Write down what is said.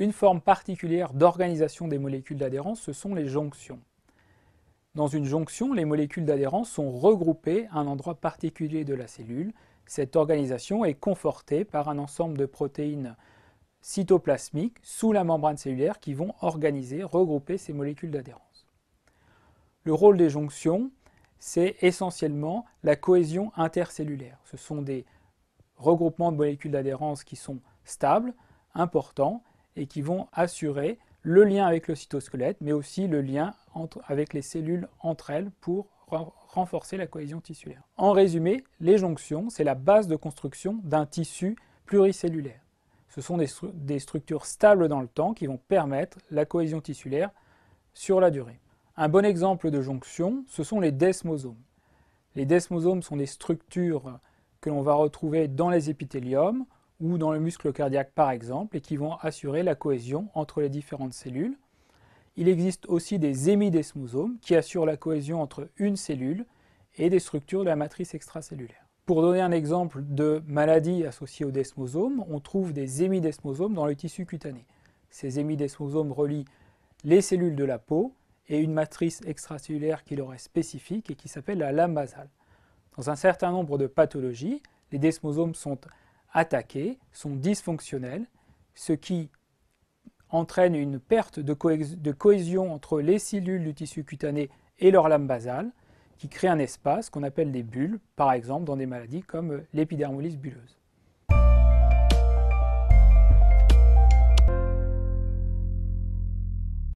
Une forme particulière d'organisation des molécules d'adhérence, ce sont les jonctions. Dans une jonction, les molécules d'adhérence sont regroupées à un endroit particulier de la cellule. Cette organisation est confortée par un ensemble de protéines cytoplasmiques sous la membrane cellulaire qui vont organiser, regrouper ces molécules d'adhérence. Le rôle des jonctions, c'est essentiellement la cohésion intercellulaire. Ce sont des regroupements de molécules d'adhérence qui sont stables, importants, et qui vont assurer le lien avec le cytosquelette, mais aussi le lien avec les cellules entre elles pour renforcer la cohésion tissulaire. En résumé, les jonctions, c'est la base de construction d'un tissu pluricellulaire. Ce sont des, des, structures stables dans le temps qui vont permettre la cohésion tissulaire sur la durée. Un bon exemple de jonction, ce sont les desmosomes. Les desmosomes sont des structures que l'on va retrouver dans les épithéliums, ou dans le muscle cardiaque par exemple, et qui vont assurer la cohésion entre les différentes cellules. Il existe aussi des hémidesmosomes qui assurent la cohésion entre une cellule et des structures de la matrice extracellulaire. Pour donner un exemple de maladie associée aux desmosomes, on trouve des hémidesmosomes dans le tissu cutané. Ces hémidesmosomes relient les cellules de la peau et une matrice extracellulaire qui leur est spécifique et qui s'appelle la lame basale. Dans un certain nombre de pathologies, les desmosomes sont attaqués sont dysfonctionnels, ce qui entraîne une perte de, de, cohésion entre les cellules du tissu cutané et leur lame basale, qui crée un espace qu'on appelle des bulles, par exemple dans des maladies comme euh, l'épidermolyse bulleuse.